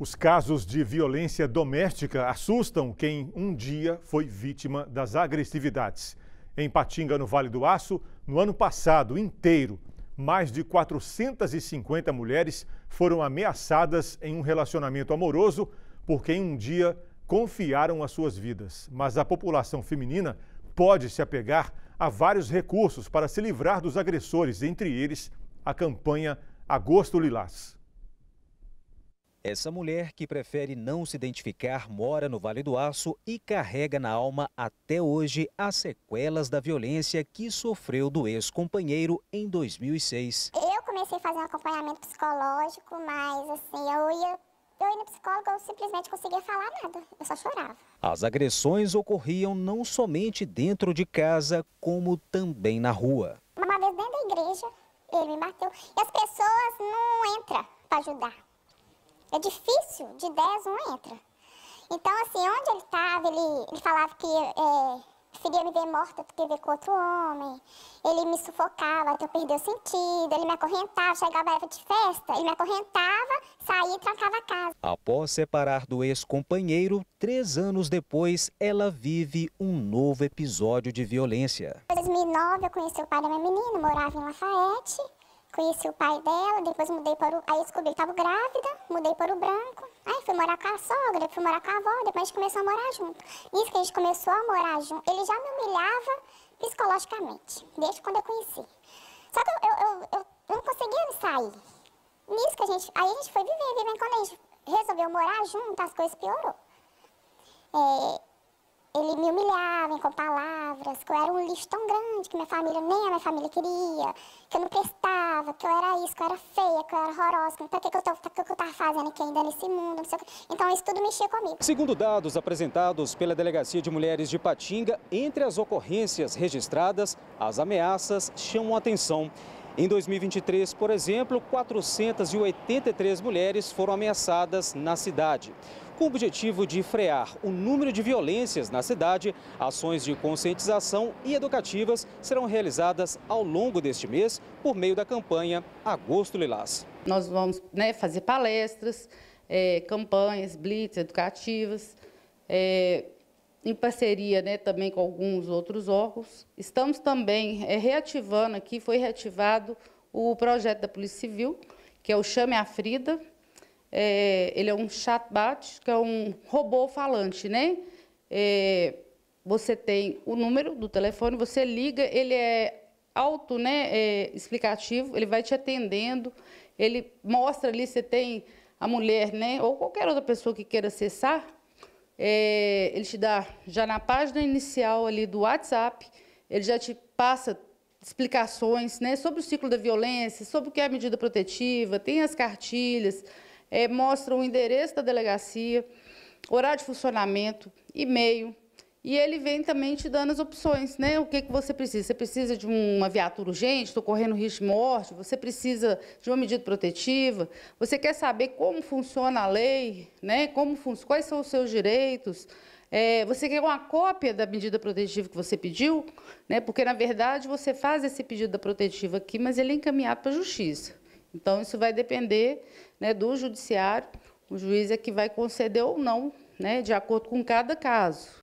Os casos de violência doméstica assustam quem um dia foi vítima das agressividades. Em Patinga, no Vale do Aço, no ano passado inteiro, mais de 450 mulheres foram ameaçadas em um relacionamento amoroso por quem um dia confiaram as suas vidas. Mas a população feminina pode se apegar a vários recursos para se livrar dos agressores, entre eles a campanha Agosto Lilás. Essa mulher, que prefere não se identificar, mora no Vale do Aço e carrega na alma até hoje as sequelas da violência que sofreu do ex-companheiro em 2006. Eu comecei a fazer um acompanhamento psicológico, mas assim, eu ia eu ia no psicólogo, eu simplesmente conseguia falar nada, eu só chorava. As agressões ocorriam não somente dentro de casa, como também na rua. Uma vez dentro da igreja, ele me bateu e as pessoas não entram para ajudar. É difícil, de 10 um entra. Então, assim, onde ele estava, ele, ele falava que é, me ver morta do que ver com outro homem. Ele me sufocava até eu perder o sentido, ele me acorrentava, chegava a época de festa, ele me acorrentava, saía e trancava a casa. Após separar do ex-companheiro, três anos depois, ela vive um novo episódio de violência. Em 2009, eu conheci o pai da minha menina, morava em Lafayette. Conheci o pai dela, depois mudei para o. Aí descobri que estava grávida, mudei para o branco. Aí fui morar com a sogra, fui morar com a avó, depois a gente começou a morar junto. Isso que a gente começou a morar junto, ele já me humilhava psicologicamente, desde quando eu conheci. Só que eu, eu, eu, eu não conseguia sair. Nisso que a gente. Aí a gente foi viver, vivendo. Quando a gente resolveu morar junto, as coisas piorou. É, ele me humilhava com palavras, que eu era um lixo tão grande que minha família, nem a minha família queria, que eu não prestava, que eu era isso, que eu era feia, que eu era horrorosa, Para pra que, que eu estou fazendo aqui ainda nesse mundo, Então isso tudo mexia comigo. Segundo dados apresentados pela Delegacia de Mulheres de Patinga, entre as ocorrências registradas, as ameaças chamam atenção. Em 2023, por exemplo, 483 mulheres foram ameaçadas na cidade. Com o objetivo de frear o número de violências na cidade, ações de conscientização e educativas serão realizadas ao longo deste mês por meio da campanha Agosto Lilás. Nós vamos né, fazer palestras, é, campanhas, blitz educativas. É em parceria né, também com alguns outros órgãos. Estamos também é, reativando aqui, foi reativado o projeto da Polícia Civil, que é o Chame a Frida. É, ele é um chatbot, que é um robô falante, né? É, você tem o número do telefone, você liga, ele é auto, né, é, explicativo, ele vai te atendendo, ele mostra ali se tem a mulher, né, ou qualquer outra pessoa que queira acessar, é, ele te dá, já na página inicial ali do WhatsApp, ele já te passa explicações né, sobre o ciclo da violência, sobre o que é a medida protetiva, tem as cartilhas, é, mostra o endereço da delegacia, horário de funcionamento, e-mail, e ele vem também te dando as opções, né? O que, que você precisa? Você precisa de uma viatura urgente, estou correndo risco de morte, você precisa de uma medida protetiva, você quer saber como funciona a lei, né? Como, quais são os seus direitos. É, você quer uma cópia da medida protetiva que você pediu, né? porque, na verdade, você faz esse pedido da protetiva aqui, mas ele é encaminhado para a justiça. Então, isso vai depender né, do judiciário, o juiz é que vai conceder ou não, né, de acordo com cada caso.